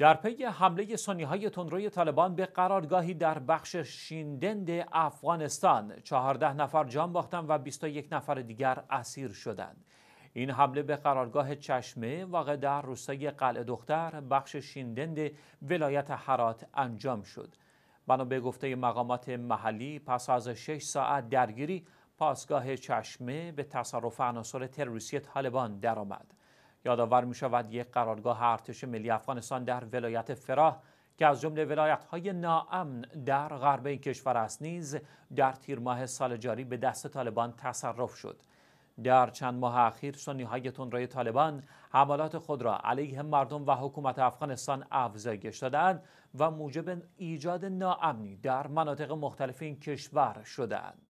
در پی حمله سنی های تندروی طالبان به قرارگاهی در بخش شیندند افغانستان چهارده نفر جان باختند و 21 نفر دیگر اسیر شدند این حمله به قرارگاه چشمه واقع در روستای قلعه دختر بخش شیندند ولایت حرات انجام شد بنا به گفته مقامات محلی پس از 6 ساعت درگیری پاسگاه چشمه به تصرف عناصر تروریستی طالبان درآمد یادآور می شود یک قرارگاه ارتش ملی افغانستان در ولایت فراه که از جمله های ناامن در غرب این کشور است نیز در تیر ماه سال جاری به دست طالبان تصرف شد در چند ماه اخیر سنی های تندروی طالبان حملات خود را علیه مردم و حکومت افغانستان افزایش دادند و موجب ایجاد ناامنی در مناطق مختلف این کشور شدند